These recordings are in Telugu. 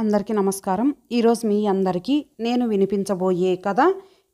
అందరికీ నమస్కారం ఈరోజు మీ అందరికీ నేను వినిపించబోయే కథ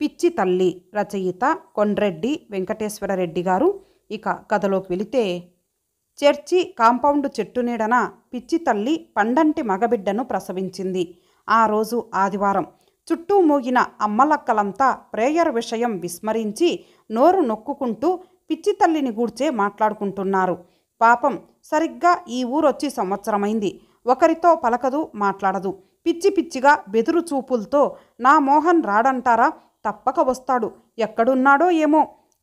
పిచ్చి తల్లి రచయిత కొండ్రెడ్డి వెంకటేశ్వర రెడ్డి గారు ఇక కథలోకి వెళితే చర్చి కాంపౌండ్ చెట్టు నీడన పిచ్చి తల్లి పండంటి మగబిడ్డను ప్రసవించింది ఆ రోజు ఆదివారం చుట్టూ మోగిన అమ్మలక్కలంతా ప్రేయర్ విషయం విస్మరించి నోరు నొక్కుకుంటూ పిచ్చి తల్లిని గూడ్చే మాట్లాడుకుంటున్నారు పాపం సరిగ్గా ఈ ఊరొచ్చి సంవత్సరమైంది ఒకరితో పలకదు మాట్లాడదు పిచ్చి పిచ్చిగా బెదురు చూపులతో నా మోహన్ రాడంటారా తప్పక వస్తాడు ఎక్కడున్నాడో ఏమో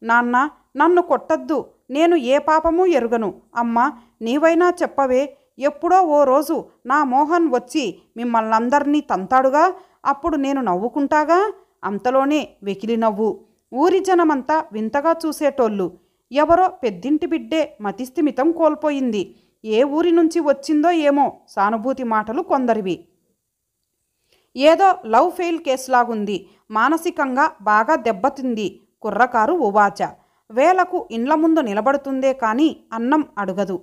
నాన్న నన్ను కొట్టద్దు నేను ఏ పాపమూ ఎరుగను అమ్మా నీవైనా చెప్పవే ఎప్పుడో ఓ రోజు నా మోహన్ వచ్చి మిమ్మల్ని అందరినీ తంతాడుగా అప్పుడు నేను నవ్వుకుంటాగా అంతలోనే వెకిలి నవ్వు ఊరి జనమంతా వింతగా చూసేటోళ్ళు ఎవరో పెద్దింటి బిడ్డే మతిస్థిమితం కోల్పోయింది ఏ ఊరి నుంచి వచ్చిందో ఏమో సానుభూతి మాటలు కొందరివి ఏదో లవ్ ఫెయిల్ కేసులాగుంది మానసికంగా బాగా దెబ్బతింది కుర్రకారు ఉవాచ వేలకు ఇండ్ల ముందు నిలబడుతుందే కానీ అన్నం అడగదు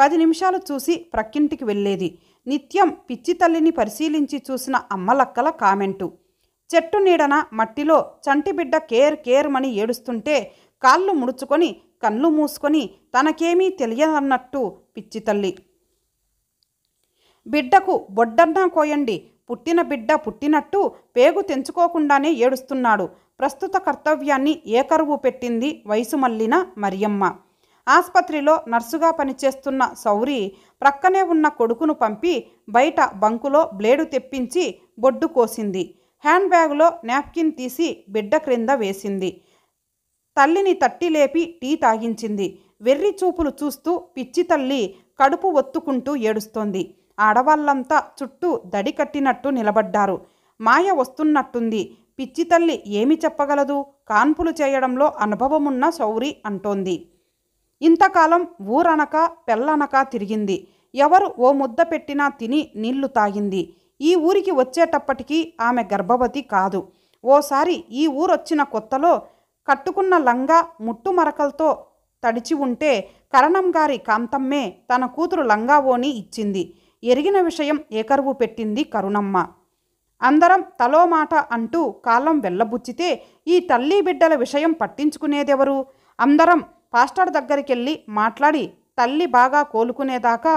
పది నిమిషాలు చూసి ప్రక్కింటికి వెళ్ళేది నిత్యం పిచ్చి తల్లిని పరిశీలించి చూసిన అమ్మలక్కల కామెంటు చెట్టు నీడన మట్టిలో చంటిబిడ్డ కేర్ కేర్ మని ఏడుస్తుంటే కాళ్ళు ముడుచుకొని కళ్ళు మూసుకొని తనకేమీ తెలియదన్నట్టు పిచ్చి తల్లి బిడ్డకు బొడ్డన్నా కోయండి పుట్టిన బిడ్డ పుట్టినట్టు పేగు తెంచుకోకుండానే ఏడుస్తున్నాడు ప్రస్తుత కర్తవ్యాన్ని ఏకరువు పెట్టింది వయసు మల్లిన మరియమ్మ ఆస్పత్రిలో నర్సుగా పనిచేస్తున్న సౌరి ప్రక్కనే ఉన్న కొడుకును పంపి బయట బంకులో బ్లేడు తెప్పించి బొడ్డు కోసింది హ్యాండ్ బ్యాగులో నాప్కిన్ తీసి బిడ్డ క్రింద వేసింది తల్లిని తట్టి లేపి టీ తాగించింది వెర్రి చూపులు చూస్తూ పిచ్చి తల్లి కడుపు ఒత్తుకుంటూ ఏడుస్తోంది ఆడవాళ్ళంతా చుట్టూ దడి కట్టినట్టు నిలబడ్డారు మాయ వస్తున్నట్టుంది పిచ్చి తల్లి ఏమి చెప్పగలదు కాన్పులు చేయడంలో అనుభవమున్న సౌరి అంటోంది ఇంతకాలం ఊరనక పెళ్ళనక తిరిగింది ఎవరు ఓ ముద్ద పెట్టినా తిని నీళ్లు తాగింది ఈ ఊరికి వచ్చేటప్పటికీ ఆమె గర్భవతి కాదు ఓసారి ఈ ఊరొచ్చిన కొత్తలో కట్టుకున్న లంగా ముట్టుమరకలతో తడిచి ఉంటే కరణం గారి కాంతమ్మే తన కూతురు లంగావోని ఇచ్చింది ఎరిగిన విషయం ఏకరువు పెట్టింది కరుణమ్మ అందరం తలో మాట అంటూ కాలం వెళ్ళబుచ్చితే ఈ తల్లి బిడ్డల విషయం పట్టించుకునేదెవరు అందరం పాస్టర్ దగ్గరికెళ్ళి మాట్లాడి తల్లి బాగా కోలుకునేదాకా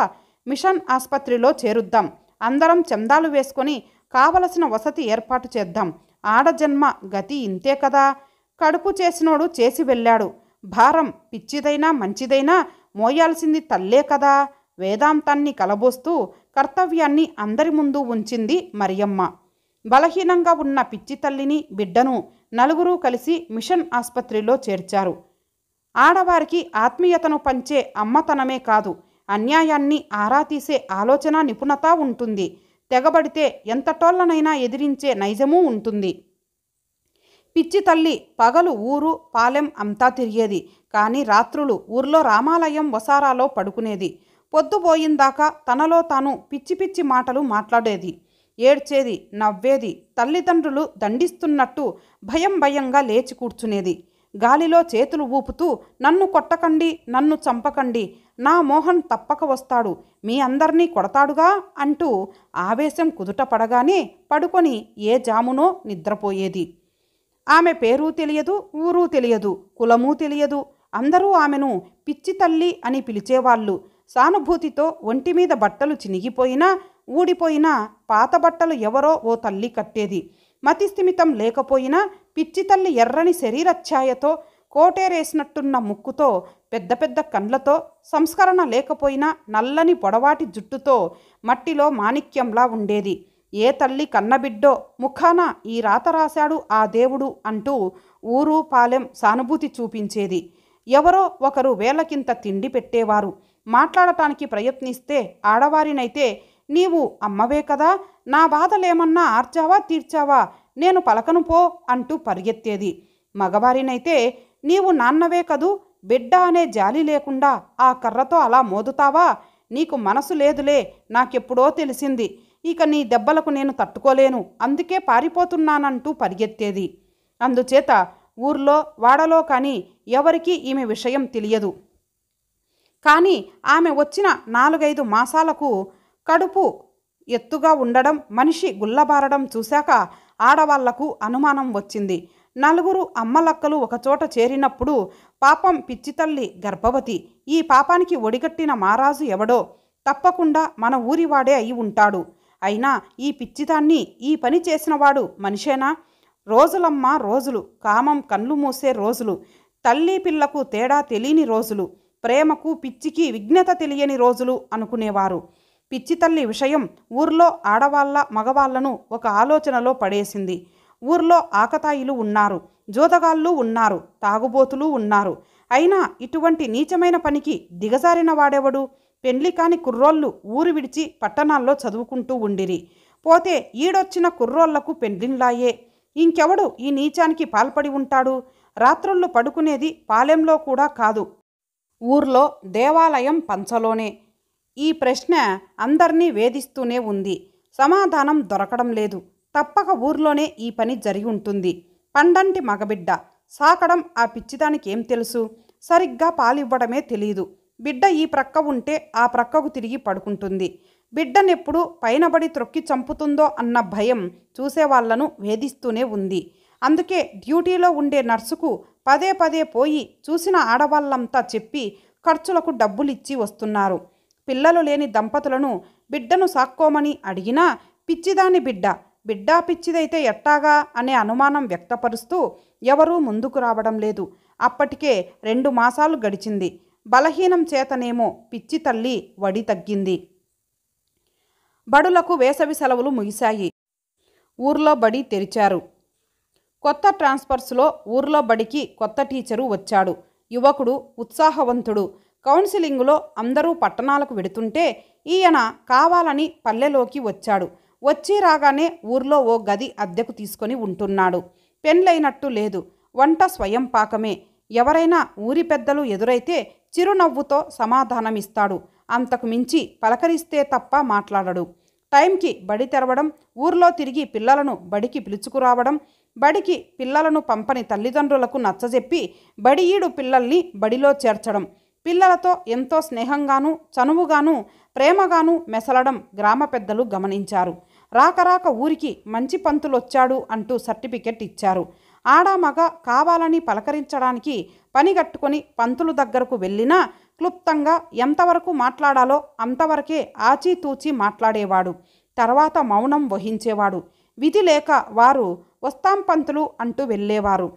మిషన్ ఆసుపత్రిలో చేరుద్దాం అందరం చందాలు వేసుకొని కావలసిన వసతి ఏర్పాటు చేద్దాం ఆడజన్మ గతి ఇంతే కదా కడుపు చేసినోడు చేసి వెళ్ళాడు భారం పిచ్చిదైనా మంచిదైనా మోయాల్సింది తల్లే కదా వేదాంతాన్ని కలబోస్తూ కర్తవ్యాన్ని అందరి ముందు ఉంచింది మరియమ్మ బలహీనంగా ఉన్న పిచ్చి తల్లిని బిడ్డను నలుగురు కలిసి మిషన్ ఆసుపత్రిలో చేర్చారు ఆడవారికి ఆత్మీయతను పంచే అమ్మతనమే కాదు అన్యాయాన్ని ఆరా తీసే ఆలోచన నిపుణత ఉంటుంది తెగబడితే ఎంతటోళ్లనైనా ఎదిరించే నైజమూ ఉంటుంది పిచ్చి తల్లి పగలు ఊరు పాలెం అంతా తిరిగేది కానీ రాత్రులు ఊర్లో రామాలయం వసారాలో పడుకునేది పొద్దుపోయిందాకా తనలో తాను పిచ్చి పిచ్చి మాటలు మాట్లాడేది ఏడ్చేది నవ్వేది తల్లిదండ్రులు దండిస్తున్నట్టు భయం భయంగా లేచి కూర్చునేది గాలిలో చేతులు ఊపుతూ నన్ను కొట్టకండి నన్ను చంపకండి నా మోహన్ తప్పక వస్తాడు మీ అందరినీ కొడతాడుగా అంటూ ఆవేశం కుదుట పడగానే పడుకొని ఏ జామునో నిద్రపోయేది ఆమె పేరు తెలియదు ఊరు తెలియదు కులమూ తెలియదు అందరూ ఆమెను పిచ్చి తల్లి అని పిలిచేవాళ్ళు సానుభూతితో ఒంటి మీద బట్టలు చినిగిపోయినా ఊడిపోయినా పాత బట్టలు ఎవరో ఓ తల్లి కట్టేది మతిస్థిమితం లేకపోయినా పిచ్చి తల్లి ఎర్రని శరీరఛాయతో కోటేరేసినట్టున్న ముక్కుతో పెద్ద పెద్ద కండ్లతో సంస్కరణ లేకపోయినా నల్లని పొడవాటి జుట్టుతో మట్టిలో మాణిక్యంలా ఉండేది ఏ తల్లి కన్నబిడ్డో ముఖాన ఈ రాత రాశాడు ఆ దేవుడు అంటూ ఊరు పాలెం సానుభూతి చూపించేది ఎవరో ఒకరు వేలకింత తిండి పెట్టేవారు మాట్లాడటానికి ప్రయత్నిస్తే ఆడవారినైతే నీవు అమ్మవే కదా నా బాధలేమన్నా ఆర్చావా తీర్చావా నేను పలకను పో అంటూ పరిగెత్తేది మగవారినైతే నీవు నాన్నవే కదూ బిడ్డ అనే జాలి లేకుండా ఆ కర్రతో అలా మోదుతావా నీకు మనసు లేదులే నాకెప్పుడో తెలిసింది ఇక నీ దెబ్బలకు నేను తట్టుకోలేను అందుకే పారిపోతున్నానంటూ పరిగెత్తేది అందుచేత ఊర్లో వాడలో కానీ ఎవరికీ ఈమె విషయం తెలియదు కానీ ఆమె వచ్చిన నాలుగైదు మాసాలకు కడుపు ఎత్తుగా ఉండడం మనిషి గుల్లబారడం చూశాక ఆడవాళ్లకు అనుమానం వచ్చింది నలుగురు అమ్మలక్కలు ఒకచోట చేరినప్పుడు పాపం పిచ్చితల్లి గర్భవతి ఈ పాపానికి ఒడిగట్టిన మారాజు ఎవడో తప్పకుండా మన ఊరివాడే అయి ఉంటాడు అయినా ఈ పిచ్చిదాన్ని ఈ పని చేసినవాడు మనిషేనా రోజులమ్మ రోజులు కామం కళ్ళు మూసే రోజులు తల్లి పిల్లకు తేడా తెలియని రోజులు ప్రేమకు పిచ్చికి విఘ్నత తెలియని రోజులు అనుకునేవారు పిచ్చి తల్లి విషయం ఊర్లో ఆడవాళ్ళ మగవాళ్లను ఒక ఆలోచనలో పడేసింది ఊర్లో ఆకతాయిలు ఉన్నారు జోదగాళ్ళు ఉన్నారు తాగుబోతులు ఉన్నారు అయినా ఇటువంటి నీచమైన పనికి దిగజారిన వాడెవడు పెండ్లి కాని కుర్రోళ్ళు ఊరు విడిచి పట్టణాల్లో చదువుకుంటూ ఉండిరి పోతే ఈడొచ్చిన కుర్రోళ్లకు పెండ్లింలాయే ఇంకెవడు ఈ నీచానికి పాల్పడి ఉంటాడు రాత్రుళ్ళు పడుకునేది పాలెంలో కూడా కాదు ఊర్లో దేవాలయం పంచలోనే ఈ ప్రశ్న అందర్నీ వేధిస్తూనే ఉంది సమాధానం దొరకడం లేదు తప్పక ఊర్లోనే ఈ పని జరిగి ఉంటుంది పండంటి మగబిడ్డ సాకడం ఆ పిచ్చిదానికి ఏం తెలుసు సరిగ్గా పాలివ్వడమే తెలియదు బిడ్డ ఈ ప్రక్క ఉంటే ఆ ప్రక్కకు తిరిగి పడుకుంటుంది బిడ్డనెప్పుడు పైనబడి త్రొక్కి చంపుతుందో అన్న భయం చూసేవాళ్లను వేధిస్తూనే ఉంది అందుకే డ్యూటీలో ఉండే నర్సుకు పదే పదే పోయి చూసిన ఆడవాళ్ళంతా చెప్పి ఖర్చులకు డబ్బులిచ్చి వస్తున్నారు పిల్లలు లేని దంపతులను బిడ్డను సాక్కోమని అడిగినా పిచ్చిదాని బిడ్డ బిడ్డా పిచ్చిదైతే ఎట్టాగా అనే అనుమానం వ్యక్తపరుస్తూ ఎవరూ ముందుకు రావడం లేదు అప్పటికే రెండు మాసాలు గడిచింది బలహీనం చేతనేమో పిచ్చి తల్లి వడి తగ్గింది బడులకు వేసవి సెలవులు ముగిశాయి ఊర్లో బడి తెరిచారు కొత్త ట్రాన్స్ఫర్స్లో ఊర్లో బడికి కొత్త టీచరు వచ్చాడు యువకుడు ఉత్సాహవంతుడు కౌన్సిలింగ్లో అందరూ పట్టణాలకు వెడుతుంటే ఈయన కావాలని పల్లెలోకి వచ్చాడు వచ్చి రాగానే ఊర్లో ఓ గది అద్దెకు తీసుకొని ఉంటున్నాడు పెండ్లైనట్టు లేదు వంట స్వయం పాకమే ఎవరైనా ఊరి పెద్దలు ఎదురైతే చిరునవ్వుతో సమాధానమిస్తాడు అంతకు మించి పలకరిస్తే తప్ప మాట్లాడడు టైంకి బడి తెరవడం ఊర్లో తిరిగి పిల్లలను బడికి పిలుచుకురావడం బడికి పిల్లలను పంపని తల్లిదండ్రులకు నచ్చజెప్పి బడియీడు పిల్లల్ని బడిలో చేర్చడం పిల్లలతో ఎంతో స్నేహంగాను చనువుగాను ప్రేమగాను మెసలడం గ్రామ పెద్దలు గమనించారు రాకరాక ఊరికి మంచి పంతులొచ్చాడు అంటూ సర్టిఫికెట్ ఇచ్చారు ఆడామగ మగ కావాలని పలకరించడానికి పనిగట్టుకొని పంతులు దగ్గరకు వెళ్ళినా క్లుప్తంగా ఎంతవరకు మాట్లాడాలో అంతవరకే ఆచితూచి మాట్లాడేవాడు తర్వాత మౌనం వహించేవాడు విధి లేక వారు వస్తాం పంతులు అంటూ వెళ్ళేవారు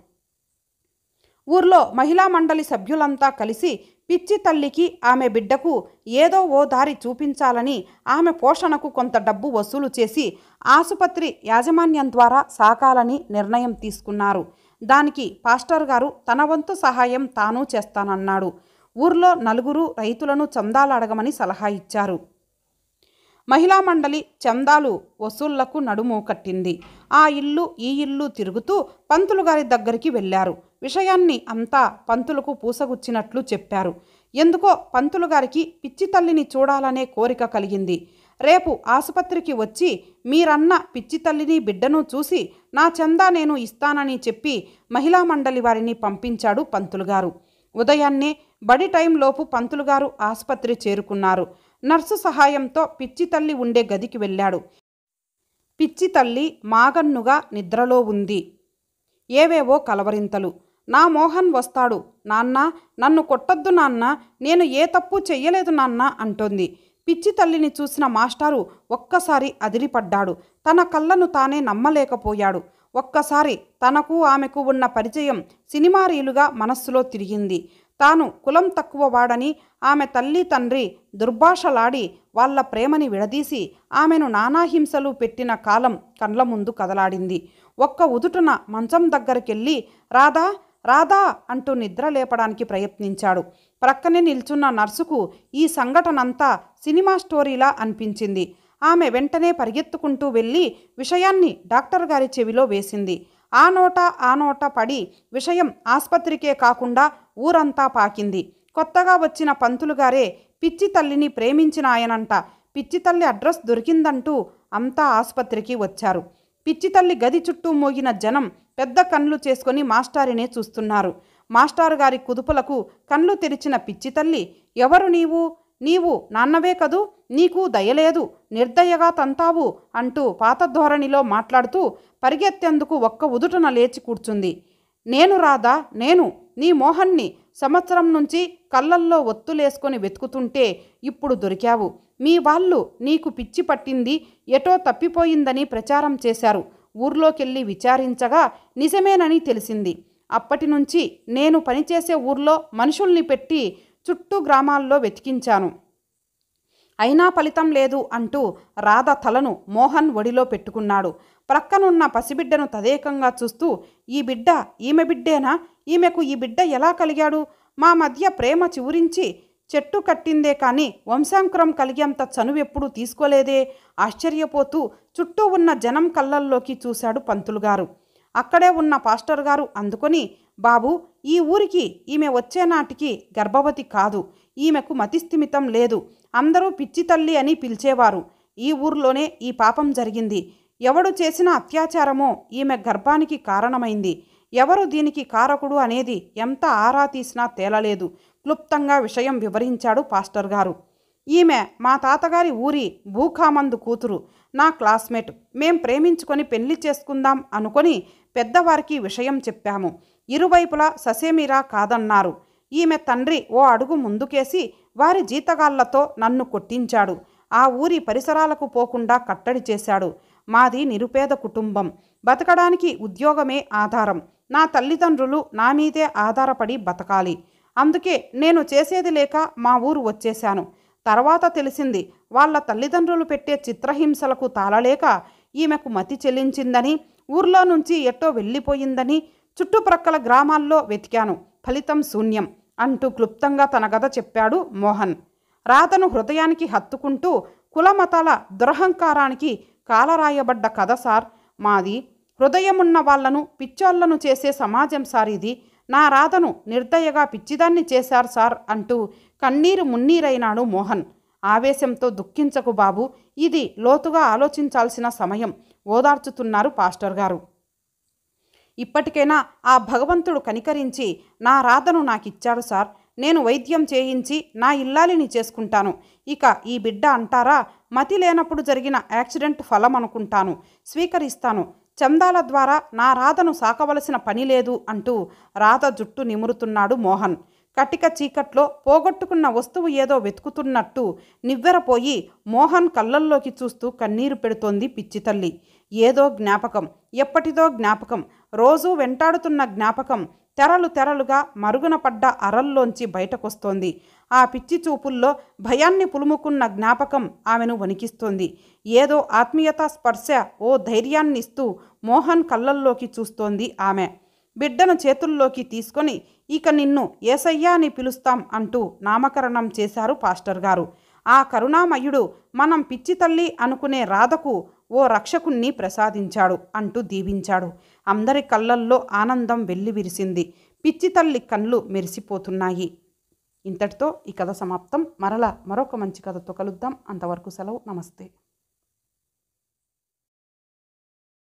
ఊర్లో మహిళా మండలి సభ్యులంతా కలిసి పిచ్చి తల్లికి ఆమె బిడ్డకు ఏదో ఓ దారి చూపించాలని ఆమె పోషణకు కొంత డబ్బు వసూలు చేసి ఆసుపత్రి యాజమాన్యం ద్వారా సాకాలని నిర్ణయం తీసుకున్నారు దానికి పాస్టర్ గారు తన వంతు సహాయం తాను చేస్తానన్నాడు ఊర్లో నలుగురు రైతులను చందాలు అడగమని సలహా ఇచ్చారు మహిళా మండలి చందాలు వసూళ్లకు నడుము కట్టింది ఆ ఇల్లు ఈ ఇల్లు తిరుగుతూ పంతులు గారి దగ్గరికి వెళ్ళారు విషయాన్ని అంతా పంతులకు పూసగుచ్చినట్లు చెప్పారు ఎందుకో పంతులు గారికి పిచ్చి తల్లిని చూడాలనే కోరిక కలిగింది రేపు ఆసుపత్రికి వచ్చి మీరన్న పిచ్చి తల్లిని బిడ్డను చూసి నా చందా నేను ఇస్తానని చెప్పి మహిళా మండలి వారిని పంపించాడు పంతులుగారు ఉదయాన్నే బడి టైంలోపు పంతులుగారు ఆసుపత్రి చేరుకున్నారు నర్సు సహాయంతో పిచ్చి తల్లి ఉండే గదికి వెళ్ళాడు పిచ్చి తల్లి మాగన్నుగా నిద్రలో ఉంది ఏవేవో కలవరింతలు నా మోహన్ వస్తాడు నాన్న నన్ను కొట్టద్దు నాన్న నేను ఏ తప్పు చెయ్యలేదు నాన్న అంటోంది పిచ్చి తల్లిని చూసిన మాస్టారు ఒక్కసారి అదిరిపడ్డాడు తన కళ్ళను తానే నమ్మలేకపోయాడు ఒక్కసారి తనకు ఆమెకు ఉన్న పరిచయం సినిమారీలుగా మనస్సులో తిరిగింది తాను కులం తక్కువ వాడని ఆమె తల్లి తండ్రి దుర్భాషలాడి వాళ్ళ ప్రేమని విడదీసి ఆమెను నానాహింసలు పెట్టిన కాలం కండ్ల ముందు కదలాడింది ఒక్క ఉదుటున మంచం దగ్గరికెళ్ళి రాధా రాధా అంటూ నిద్ర లేపడానికి ప్రయత్నించాడు ప్రక్కనే నిల్చున్న నర్సుకు ఈ సంఘటనంతా సినిమా స్టోరీలా అనిపించింది ఆమె వెంటనే పరిగెత్తుకుంటూ వెళ్ళి విషయాన్ని డాక్టర్ గారి చెవిలో వేసింది ఆ నోట ఆ నోట పడి విషయం ఆస్పత్రికే కాకుండా ఊరంతా పాకింది కొత్తగా వచ్చిన పంతులుగారే పిచ్చి తల్లిని ప్రేమించిన ఆయనంట పిచ్చి తల్లి అడ్రస్ దొరికిందంటూ అంతా ఆసుపత్రికి వచ్చారు పిచ్చి తల్లి గది చుట్టూ మోగిన జనం పెద్ద కళ్ళు చేసుకుని మాస్టారినే చూస్తున్నారు మాస్టారు గారి కుదుపులకు కళ్ళు తెరిచిన పిచ్చి తల్లి ఎవరు నీవు నీవు నాన్నవే కదూ నీకు దయలేదు నిర్దయగా తంతావు అంటూ పాత ధోరణిలో మాట్లాడుతూ పరిగెత్తేందుకు ఒక్క ఉదుటన లేచి కూర్చుంది నేను రాదా నేను నీ మోహన్ని సంవత్సరం నుంచి కళ్ళల్లో ఒత్తులేసుకొని వెతుకుతుంటే ఇప్పుడు దొరికావు మీ వాళ్ళు నీకు పిచ్చి పట్టింది ఎటో తప్పిపోయిందని ప్రచారం చేశారు ఊర్లోకెళ్ళి విచారించగా నిజమేనని తెలిసింది అప్పటి నుంచి నేను పనిచేసే ఊర్లో మనుషుల్ని పెట్టి చుట్టూ గ్రామాల్లో వెతికించాను అయినా ఫలితం లేదు అంటూ రాధ తలను మోహన్ ఒడిలో పెట్టుకున్నాడు ప్రక్కనున్న పసిబిడ్డను తదేకంగా చూస్తూ ఈ బిడ్డ ఈమె బిడ్డేనా ఈమెకు ఈ బిడ్డ ఎలా కలిగాడు మా మధ్య ప్రేమ చివురించి చెట్టు కట్టిందే కానీ వంశాంకురం కలిగేంత చనువెప్పుడు తీసుకోలేదే ఆశ్చర్యపోతూ చుట్టూ ఉన్న జనం కళ్ళల్లోకి చూశాడు పంతులుగారు అక్కడే ఉన్న పాస్టర్ గారు అందుకొని బాబు ఈ ఊరికి ఈమె వచ్చేనాటికి గర్భవతి కాదు ఈమెకు మతిస్థిమితం లేదు అందరూ పిచ్చి తల్లి అని పిలిచేవారు ఈ ఊర్లోనే ఈ పాపం జరిగింది ఎవడు చేసిన అత్యాచారమో ఈమె గర్భానికి కారణమైంది ఎవరు దీనికి కారకుడు అనేది ఎంత ఆరా తీసినా తేలలేదు క్లుప్తంగా విషయం వివరించాడు పాస్టర్ గారు ఈమె మా తాతగారి ఊరి భూఖామందు కూతురు నా క్లాస్మేట్ మేం ప్రేమించుకొని పెళ్లి చేసుకుందాం అనుకొని పెద్దవారికి విషయం చెప్పాము ఇరువైపులా ససేమిరా కాదన్నారు ఈమె తండ్రి ఓ అడుగు ముందుకేసి వారి జీతగాళ్లతో నన్ను కొట్టించాడు ఆ ఊరి పరిసరాలకు పోకుండా కట్టడి చేశాడు మాది నిరుపేద కుటుంబం బతకడానికి ఉద్యోగమే ఆధారం నా తల్లిదండ్రులు నా మీదే ఆధారపడి బతకాలి అందుకే నేను చేసేది లేక మా ఊరు వచ్చేశాను తర్వాత తెలిసింది వాళ్ళ తల్లిదండ్రులు పెట్టే చిత్రహింసలకు తాళలేక ఈమెకు మతి చెల్లించిందని ఊర్లో నుంచి ఎట్టో వెళ్ళిపోయిందని చుట్టుప్రక్కల గ్రామాల్లో వెతికాను ఫలితం శూన్యం అంటూ క్లుప్తంగా తన గత చెప్పాడు మోహన్ రాతను హృదయానికి హత్తుకుంటూ కులమతాల దురహంకారానికి కాలరాయబడ్డ కథ సార్ మాది హృదయమున్న వాళ్లను పిచ్చోళ్లను చేసే సమాజం సార్ ఇది నా రాధను నిర్దయగా పిచ్చిదాన్ని చేశారు సార్ అంటూ కన్నీరు మున్నీరైనాడు మోహన్ ఆవేశంతో దుఃఖించకు బాబు ఇది లోతుగా ఆలోచించాల్సిన సమయం ఓదార్చుతున్నారు పాస్టర్ గారు ఇప్పటికైనా ఆ భగవంతుడు కనికరించి నా రాధను నాకిచ్చాడు సార్ నేను వైద్యం చేయించి నా ఇల్లాలిని చేసుకుంటాను ఇక ఈ బిడ్డ అంటారా మతి లేనప్పుడు జరిగిన యాక్సిడెంట్ ఫలం అనుకుంటాను స్వీకరిస్తాను చందాల ద్వారా నా రాధను సాకవలసిన పని లేదు అంటూ రాధ జుట్టు నిమురుతున్నాడు మోహన్ కటిక చీకట్లో పోగొట్టుకున్న వస్తువు ఏదో వెతుకుతున్నట్టు నివ్వెరపోయి మోహన్ కళ్ళల్లోకి చూస్తూ కన్నీరు పెడుతోంది పిచ్చితల్లి ఏదో జ్ఞాపకం ఎప్పటిదో జ్ఞాపకం రోజూ వెంటాడుతున్న జ్ఞాపకం తెరలు తెరలుగా మరుగున పడ్డ అరల్లోంచి బయటకొస్తోంది ఆ పిచ్చి చూపుల్లో భయాన్ని పులుముకున్న జ్ఞాపకం ఆమెను వణికిస్తోంది ఏదో ఆత్మీయతా స్పర్శ ఓ ధైర్యాన్నిస్తూ మోహన్ కళ్ళల్లోకి చూస్తోంది ఆమె బిడ్డను చేతుల్లోకి తీసుకొని ఇక నిన్ను ఏసయ్యా అని పిలుస్తాం అంటూ నామకరణం చేశారు పాస్టర్ గారు ఆ కరుణామయుడు మనం పిచ్చి తల్లి అనుకునే రాధకు ఓ రక్షకుణ్ణి ప్రసాదించాడు అంటూ దీవించాడు అందరి కళ్ళల్లో ఆనందం వెల్లివిరిసింది పిచ్చి తల్లి కళ్ళు మెరిసిపోతున్నాయి ఇంతటితో ఈ కథ సమాప్తం మరలా మరొక మంచి కథతో కలుద్దాం అంతవరకు సెలవు నమస్తే